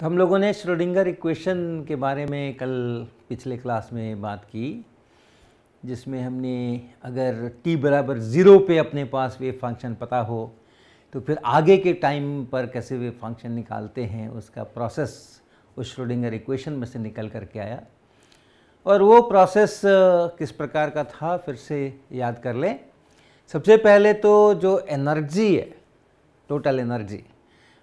तो हम लोगों ने श्रोडिंगर इक्वेशन के बारे में कल पिछले क्लास में बात की जिसमें हमने अगर t बराबर ज़ीरो पे अपने पास वेव फंक्शन पता हो तो फिर आगे के टाइम पर कैसे वेव फंक्शन निकालते हैं उसका प्रोसेस उस श्रोडिंगर इक्वेशन में से निकल कर के आया और वो प्रोसेस किस प्रकार का था फिर से याद कर लें सबसे पहले तो जो एनर्जी है टोटल एनर्जी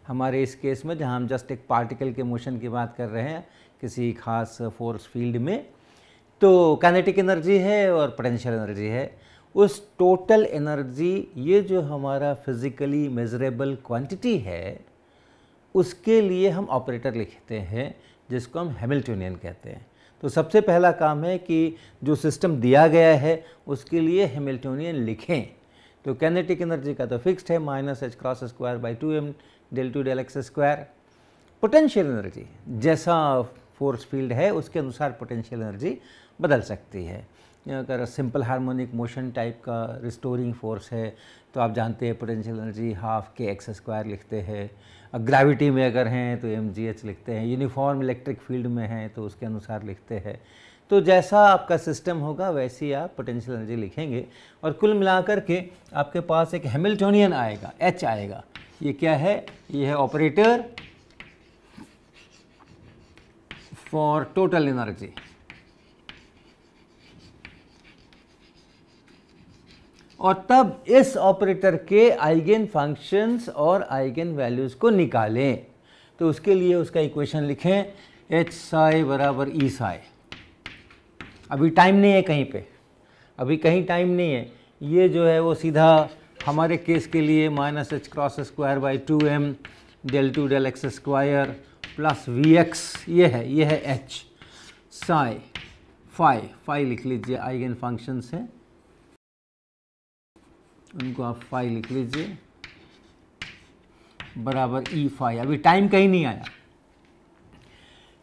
हमारे इस केस में जहाँ हम जस्ट एक पार्टिकल के मोशन की बात कर रहे हैं किसी खास फोर्स फील्ड में तो काइनेटिक एनर्जी है और पोटेंशियल एनर्जी है उस टोटल एनर्जी ये जो हमारा फिज़िकली मेजरेबल क्वांटिटी है उसके लिए हम ऑपरेटर लिखते हैं जिसको हम हेमिल्टोनियन कहते हैं तो सबसे पहला काम है कि जो सिस्टम दिया गया है उसके लिए हेमिल्टोनियन लिखें तो कैनेटिक एनर्जी का तो फिक्स्ड है minus h cross square by two m del two del x square potential energy जैसा फोर्स फील्ड है उसके अनुसार पोटेंशियल एनर्जी बदल सकती है अगर सिंपल हार्मोनिक मोशन टाइप का रिस्टोरिंग फोर्स है तो आप जानते हैं potential energy half k x square लिखते हैं ग्रेविटी में अगर हैं तो एम जी एच लिखते हैं यूनिफॉर्म इलेक्ट्रिक फील्ड में हैं तो उसके अनुसार लिखते हैं तो जैसा आपका सिस्टम होगा वैसी आप पोटेंशियल एनर्जी लिखेंगे और कुल मिलाकर के आपके पास एक हेमिल्टोनियन आएगा एच आएगा ये क्या है ये है ऑपरेटर फॉर टोटल एनर्जी और तब इस ऑपरेटर के आइगेन फंक्शंस और आइगेन वैल्यूज को निकालें तो उसके लिए उसका इक्वेशन लिखें एच साई बराबर ई e साई अभी टाइम नहीं है कहीं पे अभी कहीं टाइम नहीं है ये जो है वो सीधा हमारे केस के लिए minus h cross square by two m del two del x square plus V x ये है ये है एच साई फाई फाई लिख लीजिए आइगन फंक्शंस हैं उनको आप फाई लिख लीजिए बराबर ई फाई अभी टाइम कहीं नहीं आया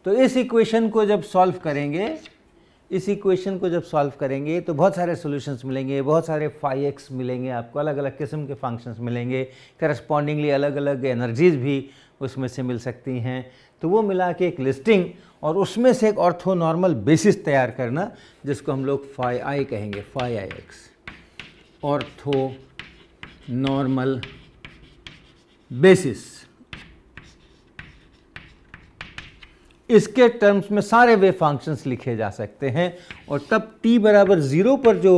तो इस इक्वेशन को जब सॉल्व करेंगे इस इक्वेशन को जब सॉल्व करेंगे तो बहुत सारे सॉल्यूशंस मिलेंगे बहुत सारे फाइव एक्स मिलेंगे आपको अलग अलग किस्म के फंक्शंस मिलेंगे करस्पॉन्डिंगली अलग अलग एनर्जीज़ भी उसमें से मिल सकती हैं तो वो मिला के एक लिस्टिंग और उसमें से एक ऑर्थोनॉर्मल बेसिस तैयार करना जिसको हम लोग फाइव आई कहेंगे phi i x orthonormal basis इसके टर्म्स में सारे वेव फंक्शंस लिखे जा सकते हैं और तब t बराबर ज़ीरो पर जो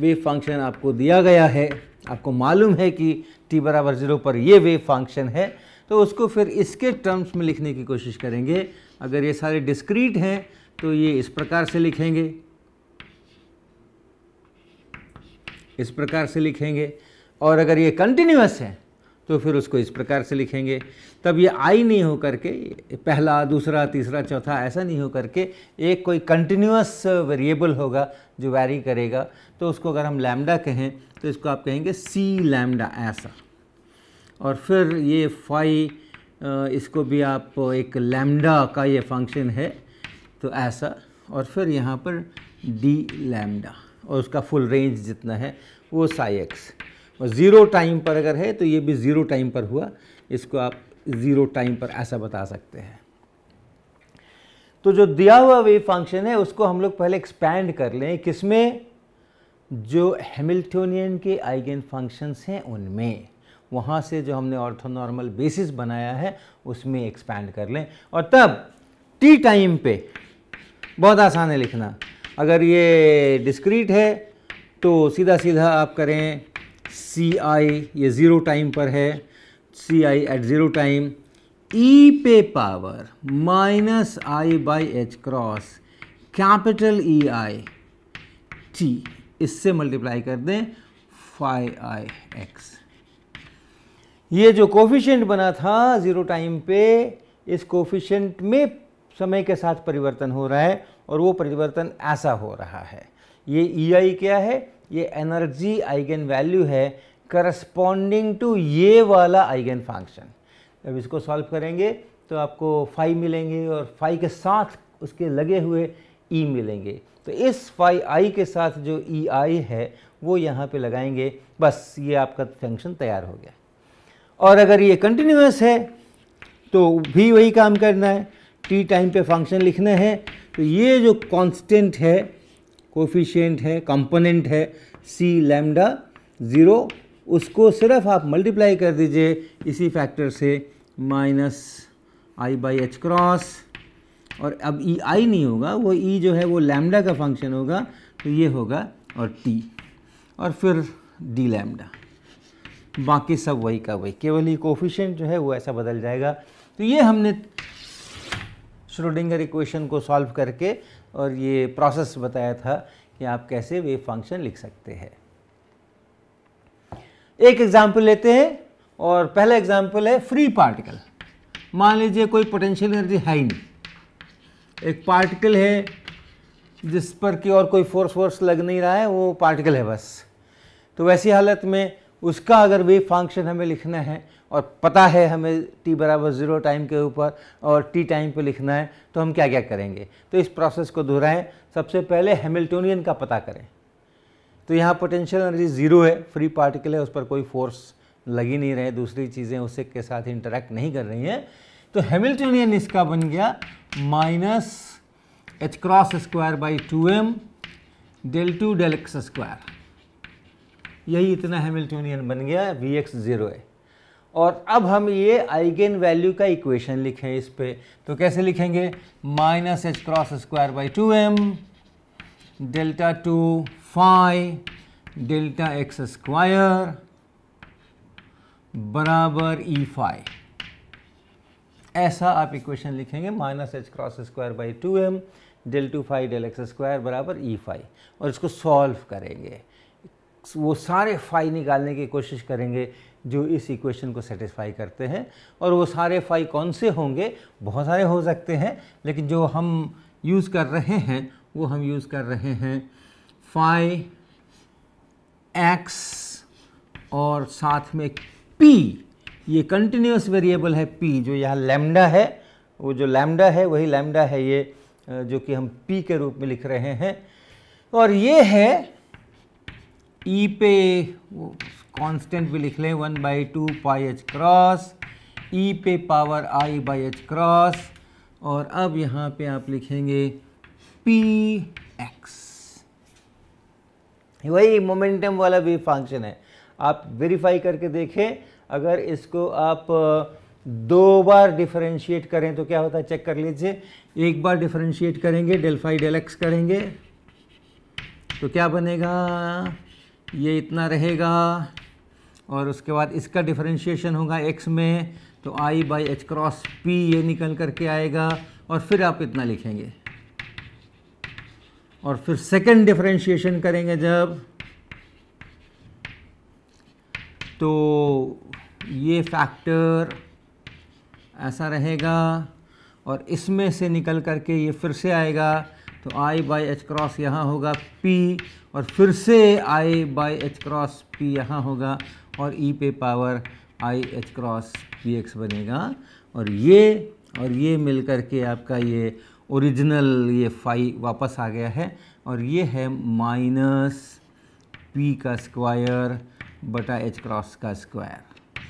वेव फंक्शन आपको दिया गया है आपको मालूम है कि t बराबर ज़ीरो पर ये वेव फंक्शन है तो उसको फिर इसके टर्म्स में लिखने की कोशिश करेंगे अगर ये सारे डिस्क्रीट हैं तो ये इस प्रकार से लिखेंगे इस प्रकार से लिखेंगे और अगर ये कंटिन्यूस हैं तो फिर उसको इस प्रकार से लिखेंगे तब ये आई नहीं हो करके पहला दूसरा तीसरा चौथा ऐसा नहीं हो करके एक कोई कंटिन्यूस वेरिएबल होगा जो वैरी करेगा तो उसको अगर हम लैमडा कहें तो इसको आप कहेंगे सी लैमडा ऐसा और फिर ये फाई इसको भी आप एक लैमडा का ये फंक्शन है तो ऐसा और फिर यहाँ पर डी लैमडा और उसका फुल रेंज जितना है वो साई एक्स और ज़ीरो टाइम पर अगर है तो ये भी ज़ीरो टाइम पर हुआ इसको आप ज़ीरो टाइम पर ऐसा बता सकते हैं तो जो दिया हुआ वेव फंक्शन है उसको हम लोग पहले एक्सपैंड कर लें किसमें जो हेमिल्टोनियन के आइगेन फंक्शंस हैं उनमें वहाँ से जो हमने ऑर्थोनॉर्मल बेसिस बनाया है उसमें एक्सपैंड कर लें और तब टी टाइम पे बहुत आसान है लिखना अगर ये डिस्क्रीट है तो सीधा सीधा आप करें सी आई ये ज़ीरो टाइम पर है c i at zero time e पे power minus I by H cross capital E i t इससे मल्टीप्लाई कर दें फाइव आई एक्स ये जो कोफिशेंट बना था ज़ीरो टाइम पे इस कोफिशेंट में समय के साथ परिवर्तन हो रहा है और वो परिवर्तन ऐसा हो रहा है ये ई e आई क्या है ये एनर्जी आइगन वैल्यू है करस्पॉन्डिंग टू ये वाला आइगन फंक्शन जब इसको सॉल्व करेंगे तो आपको फाइव मिलेंगे और फाइव के साथ उसके लगे हुए ई e मिलेंगे तो इस फाइव आई के साथ जो ई e आई है वो यहाँ पे लगाएंगे बस ये आपका फंक्शन तैयार हो गया और अगर ये कंटिन्यूस है तो भी वही काम करना है टी टाइम पे फंक्शन लिखना है तो ये जो कांस्टेंट है कोफिशियंट है कंपोनेंट है सी लैमडा ज़ीरो उसको सिर्फ आप मल्टीप्लाई कर दीजिए इसी फैक्टर से minus I by H cross और अब ई e, आई नहीं होगा वो ई e जो है वो लैमडा का फंक्शन होगा तो ये होगा और टी और फिर डी लैमडा बाकी सब वही का वही केवल ही कोफिशेंट जो है वो ऐसा बदल जाएगा तो ये हमने श्रोडिंगर इक्वेशन को सॉल्व करके और ये प्रोसेस बताया था कि आप कैसे वेव फंक्शन लिख सकते हैं एक एग्जाम्पल लेते हैं और पहला एग्जाम्पल है फ्री पार्टिकल मान लीजिए कोई पोटेंशियल एनर्जी है ही नहीं एक पार्टिकल है जिस पर कि और कोई फोर्स वोर्स लग नहीं रहा है वो पार्टिकल है बस तो वैसी हालत में उसका अगर वेव फंक्शन हमें लिखना है और पता है हमें टी बराबर ज़ीरो टाइम के ऊपर और टी टाइम पे लिखना है तो हम क्या क्या करेंगे तो इस प्रोसेस को दोहराएं सबसे पहले हेमिल्टोनियन का पता करें तो यहाँ पोटेंशियल एनर्जी ज़ीरो है फ्री पार्टिकल है उस पर कोई फोर्स लगी नहीं रहे दूसरी चीज़ें उससे के साथ इंटरेक्ट नहीं कर रही हैं तो हेमिल्टोनियन इसका बन गया minus h cross square by two m del two del x square यही इतना हेमिल्टोनियन बन गया वी एक्स ज़ीरो है और अब हम ये आइगेन वैल्यू का इक्वेशन लिखें इस पर तो कैसे लिखेंगे minus h cross square by two m delta two phi delta x square बराबर ई फाइव ऐसा आप इक्वेशन लिखेंगे minus h cross square by two m del two phi del x square बराबर ई फाइव और इसको solve करेंगे वो सारे फाइव निकालने की कोशिश करेंगे जो इस इक्वेशन को सेटिस्फाई करते हैं और वो सारे फाई कौन से होंगे बहुत सारे हो सकते हैं लेकिन जो हम यूज़ कर रहे हैं वो हम यूज़ कर रहे हैं फाई एक्स और साथ में पी ये कंटिन्यूस वेरिएबल है पी जो यहाँ लैम्डा है वो जो लैम्डा है वही लैम्डा है ये जो कि हम पी के रूप में लिख रहे हैं और ये है ई e पे कांस्टेंट भी लिख लें one by two pi h cross e पे power I by H cross और अब यहाँ पे आप लिखेंगे पी एक्स वही मोमेंटम वाला भी फंक्शन है आप वेरीफाई करके देखें अगर इसको आप दो बार डिफरेंशिएट करें तो क्या होता है चेक कर लीजिए एक बार डिफरेंशिएट करेंगे डेल्फाई डेलेक्स करेंगे तो क्या बनेगा ये इतना रहेगा और उसके बाद इसका डिफरेंशिएशन होगा एक्स में तो i by H cross p ये निकल करके आएगा और फिर आप इतना लिखेंगे और फिर सेकंड डिफ्रेंशिएशन करेंगे जब तो ये फैक्टर ऐसा रहेगा और इसमें से निकल करके ये फिर से आएगा तो आई बाई एच क्रॉस यहाँ होगा पी और फिर से i by H cross p यहाँ होगा और ई e पे power i H cross p x बनेगा और ये और ये मिल कर के आपका ये ओरिजिनल ये फाई वापस आ गया है और ये है माइनस पी का स्क्वायर बटा एच क्रॉस का स्क्वायर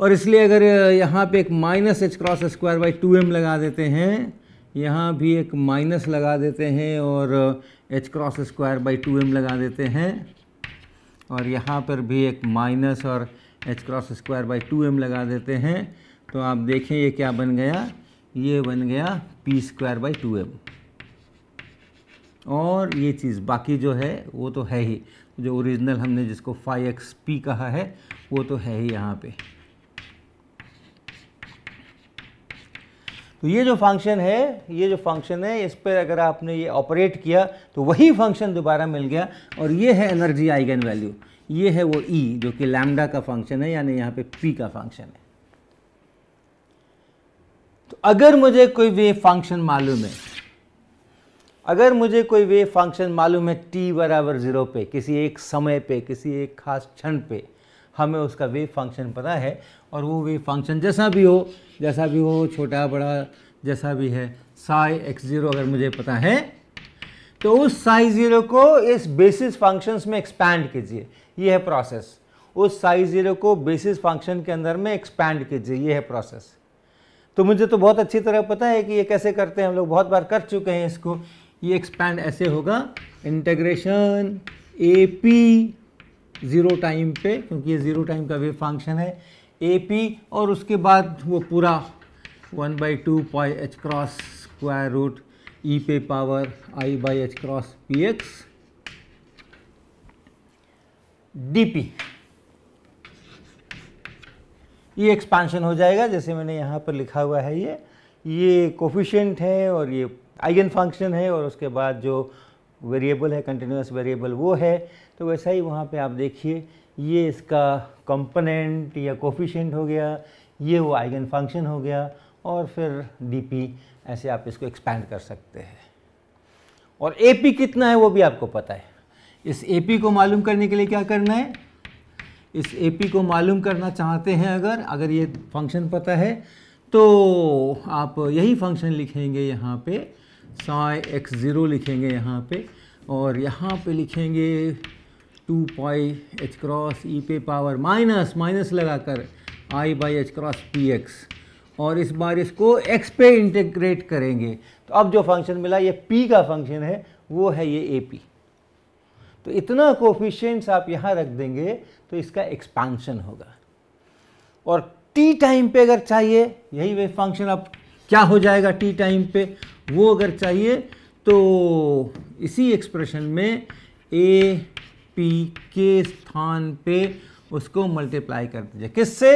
और इसलिए अगर यहाँ पे एक minus h cross square by two m लगा देते हैं यहाँ भी एक माइनस लगा देते हैं और h cross square by two m लगा देते हैं और यहाँ पर भी एक माइनस और h cross square by two m लगा देते हैं तो आप देखें ये क्या बन गया ये बन गया p square by two m और ये चीज़ बाकी जो है वो तो है ही जो ओरिजिनल हमने जिसको फाइव एक्स पी कहा है वो तो है ही यहाँ पे तो ये जो फंक्शन है ये जो फंक्शन है इस पर अगर आपने ये ऑपरेट किया तो वही फंक्शन दोबारा मिल गया और ये है एनर्जी आइगन वैल्यू ये है वो ई e, जो कि लैमडा का फंक्शन है यानी यहाँ पे पी का फंक्शन है तो अगर मुझे कोई वेव फंक्शन मालूम है अगर मुझे कोई वे फंक्शन मालूम है टी बराबर ज़ीरो पे किसी एक समय पे किसी एक खास क्षण पे हमें उसका वेव फंक्शन पता है और वो वे फंक्शन जैसा भी हो जैसा भी हो छोटा बड़ा जैसा भी है साई एक्स ज़ीरो अगर मुझे पता है तो उस साई ज़ीरो को इस बेसिस फंक्शंस में एक्सपैंड कीजिए यह है प्रोसेस उस साई ज़ीरो को बेसिस फंक्शन के अंदर में एक्सपैंड कीजिए यह है प्रोसेस तो मुझे तो बहुत अच्छी तरह पता है कि ये कैसे करते हैं हम लोग बहुत बार कर चुके हैं इसको ये एक्सपैंड ऐसे होगा integration a p zero time पे क्योंकि ये ज़ीरो टाइम का वेव फंक्शन है ए पी और उसके बाद वो पूरा one by two pi h cross square root e e पे power I by H cross p x d p ये एक्सपांशन हो जाएगा जैसे मैंने यहाँ पर लिखा हुआ है ये ये कोफिशेंट है और ये आइगन फंक्शन है और उसके बाद जो वेरिएबल है कंटिन्यूस वेरिएबल वो है तो वैसा ही वहाँ पे आप देखिए ये इसका कंपोनेंट या कोफिशेंट हो गया ये वो आइगन फंक्शन हो गया और फिर डी ऐसे आप इसको एक्सपैंड कर सकते हैं और ए कितना है वो भी आपको पता है इस ए को मालूम करने के लिए क्या करना है इस ए को मालूम करना चाहते हैं अगर अगर ये फंक्शन पता है तो आप यही फंक्शन लिखेंगे यहाँ पे साई एक्स ज़ीरो लिखेंगे यहाँ पे और यहाँ पे लिखेंगे two pi h cross e पे पावर माइनस माइनस लगाकर i by H cross p x और इस बार इसको एक्स पे इंटीग्रेट करेंगे तो अब जो फंक्शन मिला ये पी का फंक्शन है वो है ये ए पी तो इतना कोफिशेंट्स आप यहाँ रख देंगे तो इसका एक्सपांशन होगा और टी टाइम पे अगर चाहिए यही वे फंक्शन अब क्या हो जाएगा टी टाइम पे वो अगर चाहिए तो इसी एक्सप्रेशन में ए पी के स्थान पे उसको मल्टीप्लाई कर दीजिए किससे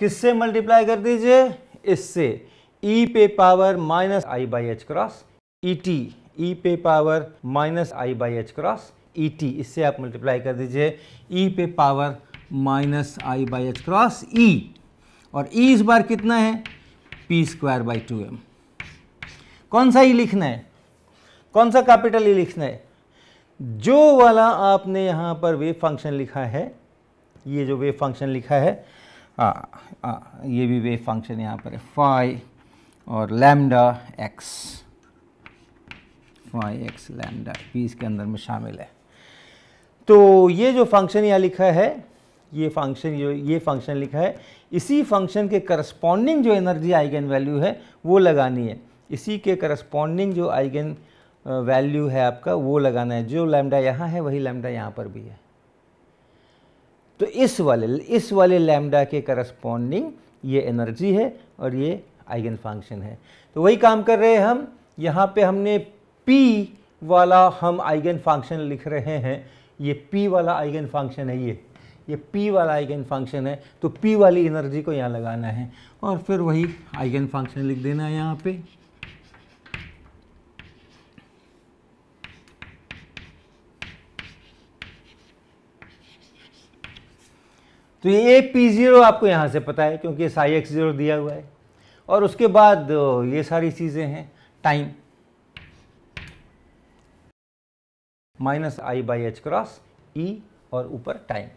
किससे मल्टीप्लाई कर दीजिए इससे ई e पे power minus I by H cross E T E पे power minus I by H cross E T इससे आप मल्टीप्लाई कर दीजिए ई e पे power minus I by H cross E और ई e इस बार कितना है P square by two M कौन सा ई लिखना है कौन सा कैपिटल ई लिखना है जो वाला आपने यहाँ पर वेव फंक्शन लिखा है ये जो वेव फंक्शन लिखा है आ, आ, ये भी वेव फंक्शन यहाँ पर है फाइव और lambda x phi x lambda p इसके अंदर में शामिल है तो ये जो फंक्शन यहाँ लिखा है ये फंक्शन जो ये फंक्शन लिखा है इसी फंक्शन के करस्पॉन्डिंग जो एनर्जी आइगन वैल्यू है वो लगानी है इसी के करस्पॉन्डिंग जो आइगन वैल्यू है आपका वो लगाना है जो लैम्डा यहाँ है वही लैम्डा यहाँ पर भी है तो इस वाले इस वाले लैम्डा के करस्पॉन्डिंग ये एनर्जी है और ये आइगन फंक्शन है तो वही काम कर रहे हैं हम यहाँ पे हमने p वाला हम आइगन फंक्शन लिख रहे हैं ये p वाला आइगन फंक्शन है ये ये p वाला आइगन फंक्शन है तो p वाली एनर्जी को यहाँ लगाना है और फिर वही आइगन फंक्शन लिख देना है यहाँ पर तो ये पी ज़ीरो आपको यहाँ से पता है क्योंकि साई एक्स ज़ीरो दिया हुआ है और उसके बाद ये सारी चीज़ें हैं time minus I by H cross E और ऊपर time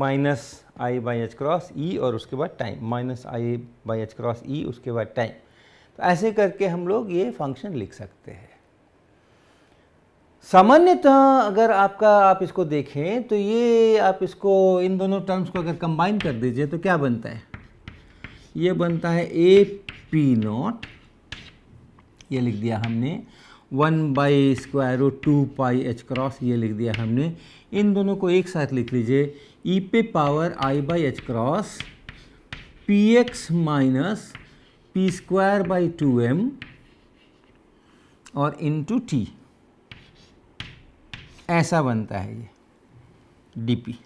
minus I by H cross E और उसके बाद time minus I by H cross E उसके बाद टाइम तो ऐसे करके हम लोग ये फंक्शन लिख सकते हैं सामान्यतः अगर आपका आप इसको देखें तो ये आप इसको इन दोनों टर्म्स को अगर कंबाइन कर दीजिए तो क्या बनता है ये बनता है ए पी नॉट ये लिख दिया हमने one by square root two pi h cross ये लिख दिया हमने इन दोनों को एक साथ लिख लीजिए ई e पे power I by H cross p x minus p square by two m और इन टू टी ऐसा बनता है ये डीपी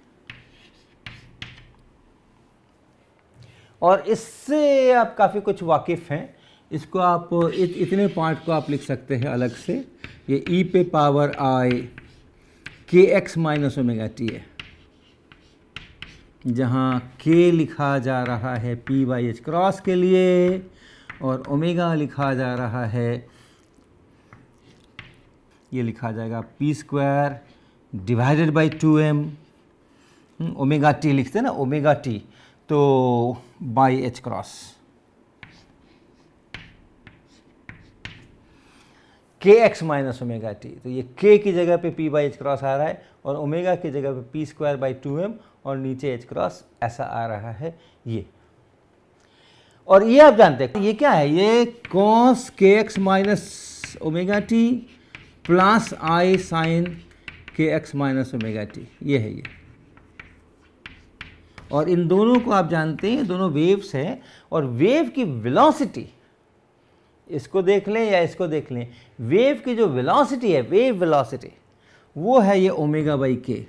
और इससे आप काफ़ी कुछ वाकिफ़ हैं इसको आप इत, इतने पार्ट को आप लिख सकते हैं अलग से ये ई e पे पावर आई के एक्स माइनस ओमेगा टी है जहाँ के लिखा जा रहा है पी वाई एच क्रॉस के लिए और ओमेगा लिखा जा रहा है ये लिखा जाएगा p square divided by two m omega t लिखते हैं ना ओमेगा टी तो by H cross k x minus omega t तो ये के की जगह पे पी बाई एच क्रॉस आ रहा है और ओमेगा की जगह पे p square by two m और नीचे एच क्रॉस ऐसा आ रहा है ये और ये आप जानते हैं ये क्या है ये cos k x minus omega t plus i sine k x minus omega t ये है ये और इन दोनों को आप जानते हैं दोनों वेव्स हैं और वेव की वेलोसिटी इसको देख लें या इसको देख लें वेव की जो वेलोसिटी है वेव वेलोसिटी वो है ये ओमेगा बाई के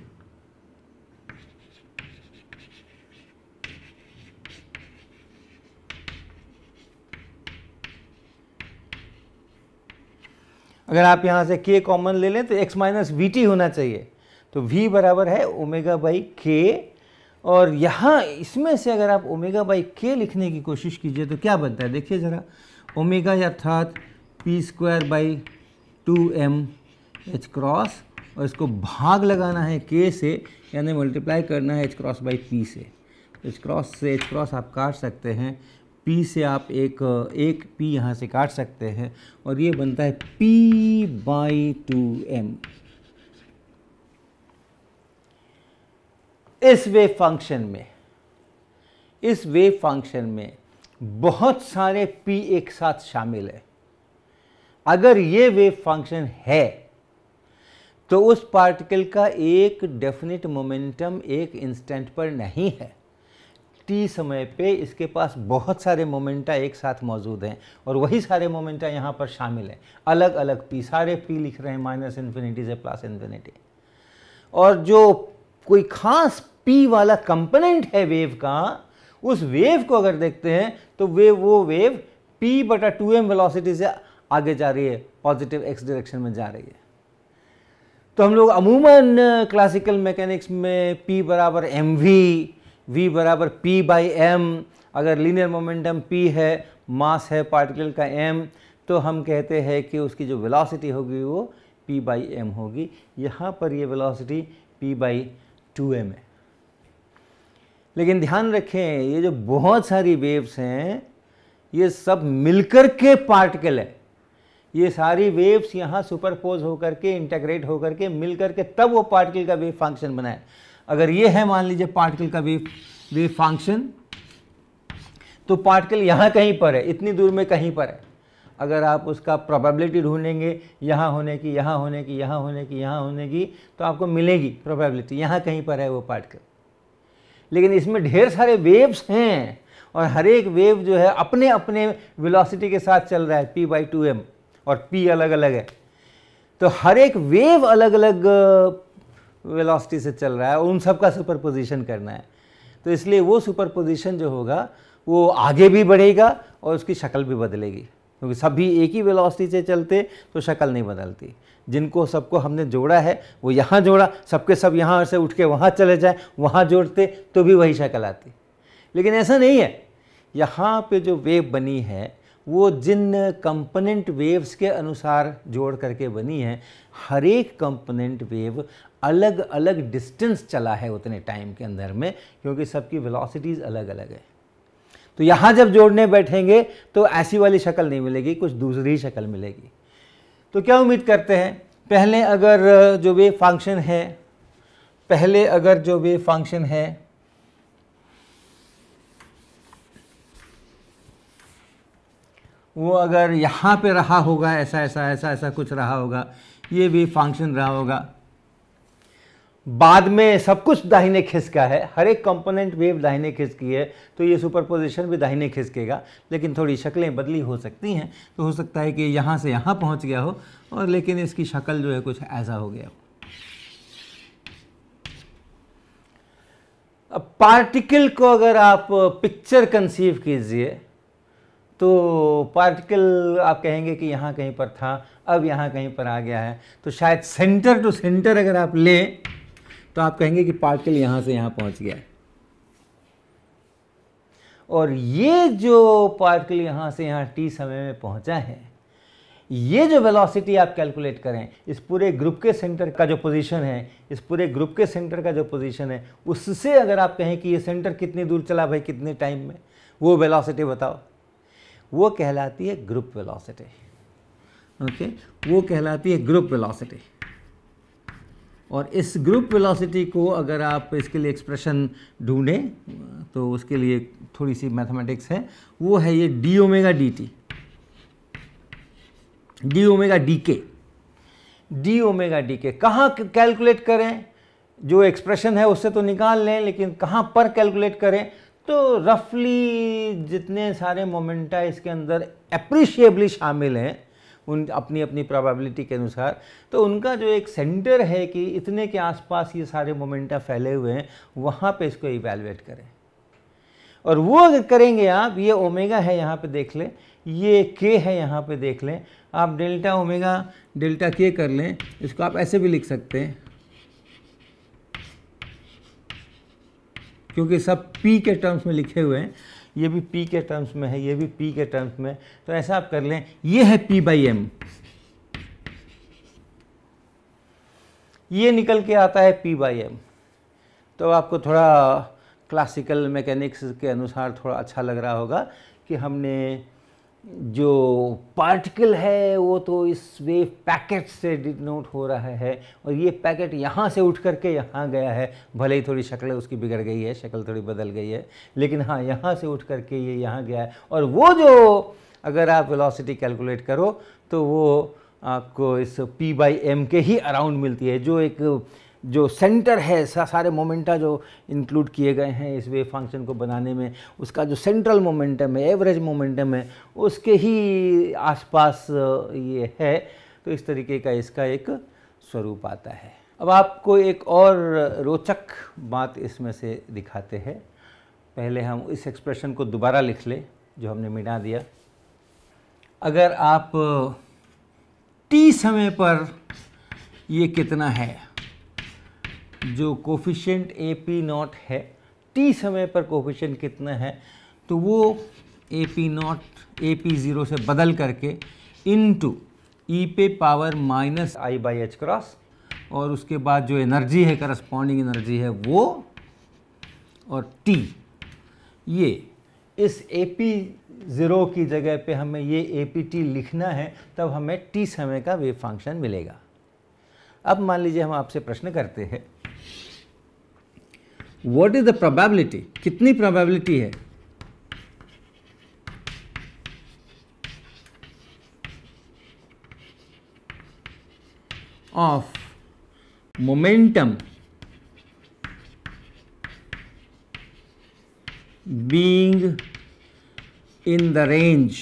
अगर आप यहाँ से के कॉमन ले लें तो एक्स माइनस वी टी होना चाहिए तो v बराबर है ओमेगा बाई के और यहाँ इसमें से अगर आप ओमेगा बाई के लिखने की कोशिश कीजिए तो क्या बनता है देखिए ज़रा ओमेगा अर्थात p square by two m h cross और इसको भाग लगाना है के से यानी मल्टीप्लाई करना है एच क्रॉस बाई पी से एच क्रॉस से एच क्रॉस आप काट सकते हैं पी से आप एक एक पी यहाँ से काट सकते हैं और ये बनता है पी बाई टू एम इस वेव फंक्शन में इस वेव फंक्शन में बहुत सारे पी एक साथ शामिल है अगर ये वेव फंक्शन है तो उस पार्टिकल का एक डेफिनेट मोमेंटम एक इंस्टेंट पर नहीं है टी समय पे इसके पास बहुत सारे मोमेंटा एक साथ मौजूद हैं और वही सारे मोमेंटा यहाँ पर शामिल हैं अलग अलग पी सारे पी लिख रहे हैं माइनस इन्फिनिटी से प्लस इन्फिनिटी और जो कोई खास पी वाला कंपोनेंट है वेव का उस वेव को अगर देखते हैं तो वे वो वेव पी बटा टू एम वेलोसिटी से आगे जा रही है पॉजिटिव एक्स डायरेक्शन में जा रही है तो हम लोग अमूमन क्लासिकल मैकेनिक्स में पी बराबर एम वी v बराबर p बाई एम अगर लीनियर मोमेंटम p है मास है पार्टिकल का m तो हम कहते हैं कि उसकी जो वेलोसिटी होगी वो p बाई एम होगी यहाँ पर ये velocity p by two m है लेकिन ध्यान रखें ये जो बहुत सारी वेव्स हैं ये सब मिलकर के पार्टिकल है ये सारी वेव्स यहाँ सुपरपोज होकर के इंटेग्रेट होकर के मिलकर के तब वो पार्टिकल का वेव फंक्शन बनाए अगर ये है मान लीजिए पार्टिकल का वेव वेव फंक्शन तो पार्टिकल यहाँ कहीं पर है इतनी दूर में कहीं पर है अगर आप उसका प्रोबेबिलिटी ढूंढेंगे यहाँ होने की यहाँ होने की यहाँ होने की यहाँ होने की तो आपको मिलेगी प्रोबेबिलिटी यहाँ कहीं पर है वो पार्टिकल लेकिन इसमें ढेर सारे वेव्स हैं और हर एक वेव जो है अपने अपने वेलोसिटी के साथ चल रहा है पी बाई टू एम और पी अलग अलग है तो हर एक वेव अलग अलग वेलोसिटी से चल रहा है उन सब का सुपरपोजिशन करना है तो इसलिए वो सुपरपोजिशन जो होगा वो आगे भी बढ़ेगा और उसकी शक्ल भी बदलेगी क्योंकि सभी एक ही वेलोसिटी से चलते तो शक्ल नहीं बदलती जिनको सबको हमने जोड़ा है वो यहाँ जोड़ा सबके सब यहाँ से उठ के वहाँ चले जाए वहाँ जोड़ते तो भी वही शक्ल आती लेकिन ऐसा नहीं है यहाँ पे जो वेव बनी है वो जिन कंपोनेंट वेव्स के अनुसार जोड़ करके बनी है हर एक कंपोनेंट वेव अलग अलग डिस्टेंस चला है उतने टाइम के अंदर में क्योंकि सबकी वेलोसिटीज़ अलग अलग है तो यहां जब जोड़ने बैठेंगे तो ऐसी वाली शक्ल नहीं मिलेगी कुछ दूसरी शक्ल मिलेगी तो क्या उम्मीद करते हैं पहले अगर जो वे फंक्शन है पहले अगर जो वे फंक्शन है वो अगर यहाँ पे रहा होगा ऐसा ऐसा ऐसा ऐसा कुछ रहा होगा ये भी फंक्शन रहा होगा बाद में सब कुछ दाहिने खिसका है हर एक कंपोनेंट वेव दाहिने खिसकी है तो ये सुपरपोजिशन भी दाहिने खिसकेगा लेकिन थोड़ी शक्लें बदली हो सकती हैं तो हो सकता है कि यहाँ से यहाँ पहुँच गया हो और लेकिन इसकी शक्ल जो है कुछ ऐसा हो गया हो अब पार्टिकल को अगर आप पिक्चर कंसीव कीजिए तो पार्टिकल आप कहेंगे कि यहाँ कहीं पर था अब यहाँ कहीं पर आ गया है तो शायद सेंटर टू सेंटर अगर आप लें तो आप कहेंगे कि पार्टिकल यहाँ से यहाँ पहुँच गया और ये जो पार्टिकल यहाँ से यहाँ टी समय में पहुँचा है ये जो वेलोसिटी आप कैलकुलेट करें इस पूरे ग्रुप के सेंटर का जो पोजीशन है इस पूरे ग्रुप के सेंटर का जो पोजीशन है उससे अगर आप कहें कि ये सेंटर कितनी दूर चला भाई कितने टाइम में वो वेलोसिटी बताओ वो कहलाती है ग्रुप वेलोसिटी ओके वो कहलाती है ग्रुप वेलोसिटी और इस ग्रुप वेलोसिटी को अगर आप इसके लिए एक्सप्रेशन ढूंढें तो उसके लिए थोड़ी सी मैथमेटिक्स है वो है ये d omega d t d omega d k d omega d k कहाँ कैलकुलेट करें जो एक्सप्रेशन है उससे तो निकाल लें लेकिन कहाँ पर कैलकुलेट करें तो रफली जितने सारे मोमेंटा इसके अंदर अप्रिशिएबली शामिल हैं उन अपनी अपनी प्रोबेबिलिटी के अनुसार तो उनका जो एक सेंटर है कि इतने के आसपास ये सारे मोमेंटा फैले हुए हैं वहाँ पे इसको इवेलुएट करें और वो अगर करेंगे आप ये ओमेगा है यहाँ पे देख लें ये के है यहाँ पे देख लें आप डेल्टा ओमेगा डेल्टा के कर लें इसको आप ऐसे भी लिख सकते हैं क्योंकि सब पी के टर्म्स में लिखे हुए हैं ये भी पी के टर्म्स में है ये भी पी के टर्म्स में तो ऐसा आप कर लें ये है पी बाई एम ये निकल के आता है पी बाई एम तो आपको थोड़ा क्लासिकल मैकेनिक्स के अनुसार थोड़ा अच्छा लग रहा होगा कि हमने जो पार्टिकल है वो तो इस वेव पैकेट से डिनोट हो रहा है और ये पैकेट यहाँ से उठ करके यहाँ गया है भले ही थोड़ी शक्ल उसकी बिगड़ गई है शक्ल थोड़ी बदल गई है लेकिन हाँ यहाँ से उठ करके ये यहाँ गया है और वो जो अगर आप वेलोसिटी कैलकुलेट करो तो वो आपको इस पी बाई एम के ही अराउंड मिलती है जो एक जो सेंटर है सारे मोमेंटा जो इंक्लूड किए गए हैं इस वेव फंक्शन को बनाने में उसका जो सेंट्रल मोमेंटम है एवरेज मोमेंटम है उसके ही आसपास ये है तो इस तरीके का इसका एक स्वरूप आता है अब आपको एक और रोचक बात इसमें से दिखाते हैं पहले हम इस एक्सप्रेशन को दोबारा लिख लें जो हमने मिटा दिया अगर आप टी समय पर ये कितना है जो कोफिशेंट ए पी नॉट है टी समय पर कोफिशेंट कितना है तो वो a P not a p zero से बदल करके इन टू ई पे power minus I by H cross और उसके बाद जो एनर्जी है करस्पॉन्डिंग एनर्जी है वो और टी ये इस ए पी ज़ीरो की जगह पे हमें ये ए पी टी लिखना है तब हमें टी समय का वेव फंक्शन मिलेगा अब मान लीजिए हम आपसे प्रश्न करते हैं व्हाट इज द प्रोबेबिलिटी कितनी प्रोबेबिलिटी है of momentum being in the range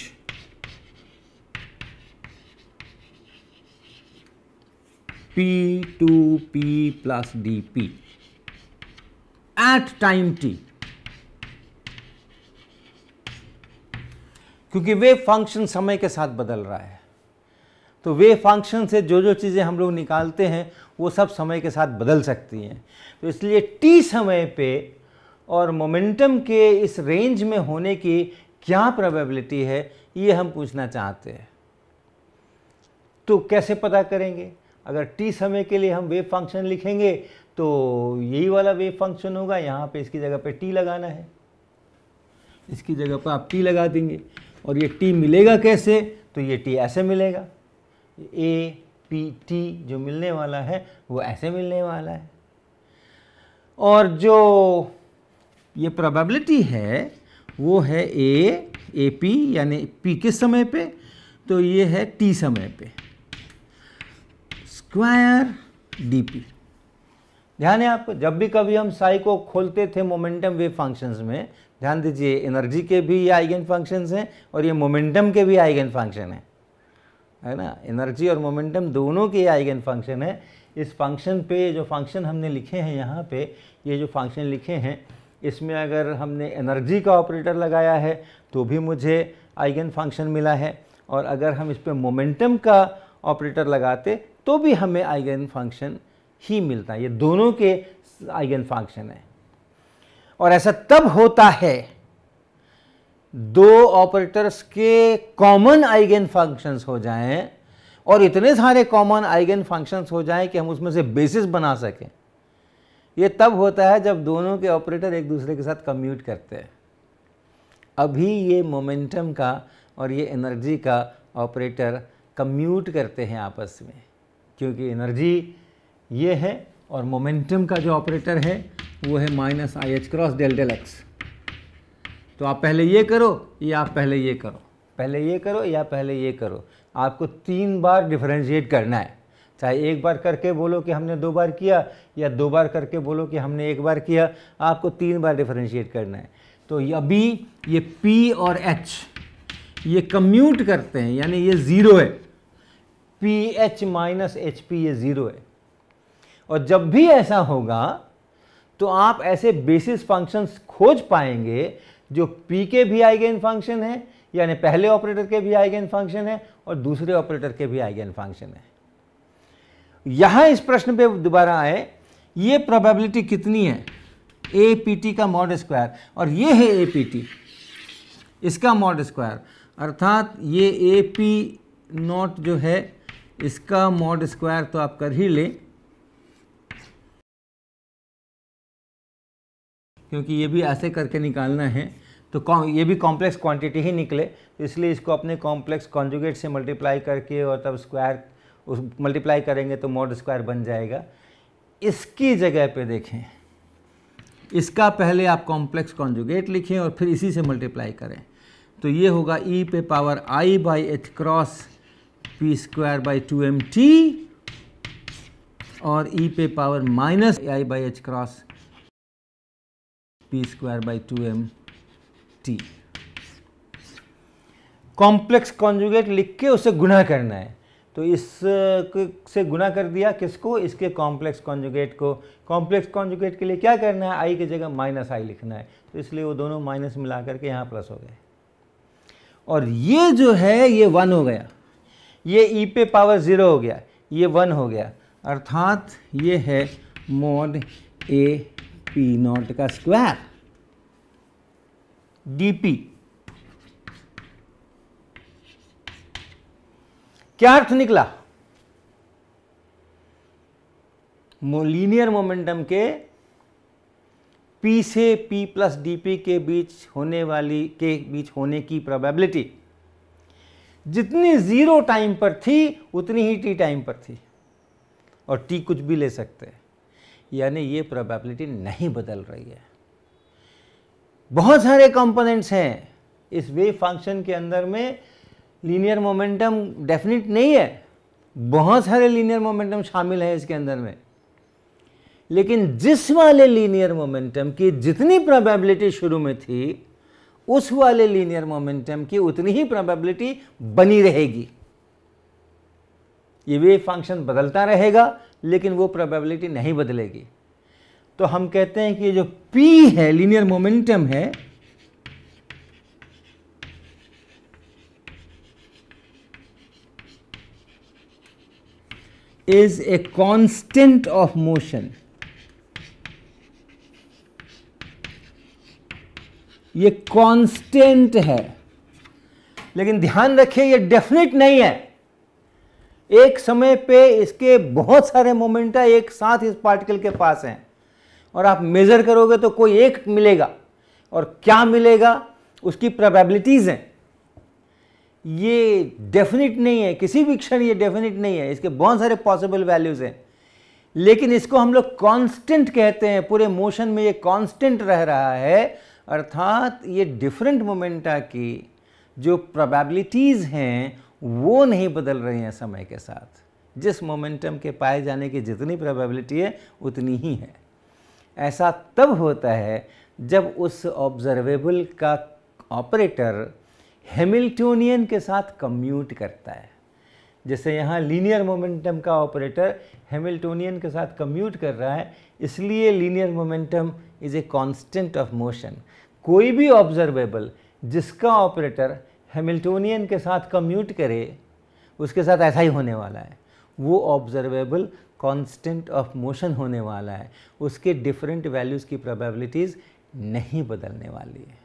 p to p plus d p at time t क्योंकि वेव फंक्शन समय के साथ बदल रहा है तो वेव फंक्शन से जो जो चीज़ें हम लोग निकालते हैं वो सब समय के साथ बदल सकती हैं तो इसलिए टी समय पे और मोमेंटम के इस रेंज में होने की क्या प्रोबेबिलिटी है ये हम पूछना चाहते हैं तो कैसे पता करेंगे अगर टी समय के लिए हम वेव फंक्शन लिखेंगे तो यही वाला वेव फंक्शन होगा यहाँ पे इसकी जगह पे टी लगाना है इसकी जगह पर आप टी लगा देंगे और ये टी मिलेगा कैसे तो ये टी ऐसे मिलेगा ए पी टी जो मिलने वाला है वो ऐसे मिलने वाला है और जो ये प्रोबेबिलिटी है वो है ए ए पी यानी पी किस समय पे तो ये है टी समय पे स्क्वायर डी पी ध्यान है आपको जब भी कभी हम साई को खोलते थे मोमेंटम वेव फंक्शंस में ध्यान दीजिए एनर्जी के भी ये आइगन फंक्शंस हैं और ये मोमेंटम के भी आइगन फंक्शन हैं है ना एनर्जी और मोमेंटम दोनों के आइगन फंक्शन है इस फंक्शन पे जो फंक्शन हमने लिखे हैं यहाँ पे ये जो फंक्शन लिखे हैं इसमें अगर हमने एनर्जी का ऑपरेटर लगाया है तो भी मुझे आइगन फंक्शन मिला है और अगर हम इस पर मोमेंटम का ऑपरेटर लगाते तो भी हमें आइगन फंक्शन ही मिलता है ये दोनों के आइगन फंक्शन है और ऐसा तब होता है दो ऑपरेटर्स के कॉमन आइगन फंक्शंस हो जाएं और इतने सारे कॉमन आइगन फंक्शंस हो जाएं कि हम उसमें से बेसिस बना सकें ये तब होता है जब दोनों के ऑपरेटर एक दूसरे के साथ कम्यूट करते हैं अभी ये मोमेंटम का और ये एनर्जी का ऑपरेटर कम्यूट करते हैं आपस में क्योंकि एनर्जी ये है और मोमेंटम का जो ऑपरेटर है वो है minus I H cross del del X तो आप पहले ये करो या आप पहले ये करो पहले ये करो या पहले ये करो आपको तीन बार डिफ्रेंशिएट करना है चाहे एक बार करके बोलो कि हमने दो बार किया या दो बार करके बोलो कि हमने एक बार किया आपको तीन बार डिफ्रेंशिएट करना है तो अभी ये P और H ये कम्यूट करते हैं यानी ये ज़ीरो है P H minus H P ये ज़ीरो है और जब भी ऐसा होगा तो आप ऐसे बेसिस फंक्शंस खोज पाएंगे जो पी के भी आइगेन फंक्शन है यानी पहले ऑपरेटर के भी आइगेन फंक्शन है और दूसरे ऑपरेटर के भी आइगेन फंक्शन है यहां इस प्रश्न पे दोबारा आए ये प्रोबेबिलिटी कितनी है ए पी टी का मॉड स्क्वायर और ये है ए पी टी इसका मॉड स्क्वायर अर्थात ये ए पी नॉट जो है इसका मॉड स्क्वायर तो आप कर ही लें क्योंकि ये भी ऐसे करके निकालना है तो ये भी कॉम्प्लेक्स क्वांटिटी ही निकले इसलिए इसको अपने कॉम्प्लेक्स कॉन्जुगेट से मल्टीप्लाई करके और तब स्क्वायर उस मल्टीप्लाई करेंगे तो मोड स्क्वायर बन जाएगा इसकी जगह पे देखें इसका पहले आप कॉम्प्लेक्स कॉन्जुगेट लिखें और फिर इसी से मल्टीप्लाई करें तो ये होगा ई e पे power I by H cross P square by two M T और ई e पे power minus I by H cross P square by two M T complex conjugate लिख के उसे गुना करना है तो इस से गुना कर दिया किसको इसके कॉम्प्लेक्स कॉन्जुगेट को कॉम्प्लेक्स कॉन्जुगेट के लिए क्या करना है आई की जगह माइनस आई लिखना है तो इसलिए वो दोनों माइनस मिला करके यहाँ प्लस हो गए और ये जो है ये वन हो गया ये ई e पे पावर ज़ीरो हो गया ये वन हो गया अर्थात ये है मोड ए पी नॉट का स्क्वायर डीपी क्या अर्थ निकला लीनियर मोमेंटम के पी से पी प्लस डीपी के बीच होने वाली के बीच होने की प्रोबेबिलिटी जितनी ज़ीरो टाइम पर थी उतनी ही टी टाइम पर थी और टी कुछ भी ले सकते हैं यानी ये प्रोबेबिलिटी नहीं बदल रही है बहुत सारे कंपोनेंट्स हैं इस वेव फंक्शन के अंदर में लीनियर मोमेंटम डेफिनेट नहीं है बहुत सारे लीनियर मोमेंटम शामिल हैं इसके अंदर में लेकिन जिस वाले लीनियर मोमेंटम की जितनी प्रोबेबिलिटी शुरू में थी उस वाले लीनियर मोमेंटम की उतनी ही प्रोबेबिलिटी बनी रहेगी ये वेव फंक्शन बदलता रहेगा लेकिन वो प्रोबेबिलिटी नहीं बदलेगी तो हम कहते हैं कि जो P है लीनियर मोमेंटम है is a constant of motion ये कॉन्स्टेंट है लेकिन ध्यान रखिए ये डेफिनेट नहीं है एक समय पे इसके बहुत सारे मोमेंटा एक साथ इस पार्टिकल के पास हैं और आप मेज़र करोगे तो कोई एक मिलेगा और क्या मिलेगा उसकी प्रोबेबिलिटीज़ हैं ये डेफिनेट नहीं है किसी भी क्षण ये डेफिनेट नहीं है इसके बहुत सारे पॉसिबल वैल्यूज़ हैं लेकिन इसको हम लोग कॉन्स्टेंट कहते हैं पूरे मोशन में ये कॉन्स्टेंट रह रहा है अर्थात ये डिफरेंट मोमेंटा की जो प्रोबेबिलिटीज़ हैं वो नहीं बदल रहे हैं समय के साथ जिस मोमेंटम के पाए जाने की जितनी प्रोबेबिलिटी है उतनी ही है ऐसा तब होता है जब उस ऑब्जर्वेबल का ऑपरेटर हेमिल्टोनियन के साथ कम्यूट करता है जैसे यहाँ लीनियर मोमेंटम का ऑपरेटर हेमिल्टोनियन के साथ कम्यूट कर रहा है इसलिए linear momentum is a constant of motion कोई भी ऑब्जर्वेबल जिसका ऑपरेटर हैमिल्टोनियन के साथ कम्यूट करे उसके साथ ऐसा ही होने वाला है वो ऑब्जर्वेबल कांस्टेंट ऑफ मोशन होने वाला है उसके डिफरेंट वैल्यूज़ की प्रोबेबिलिटीज़ नहीं बदलने वाली है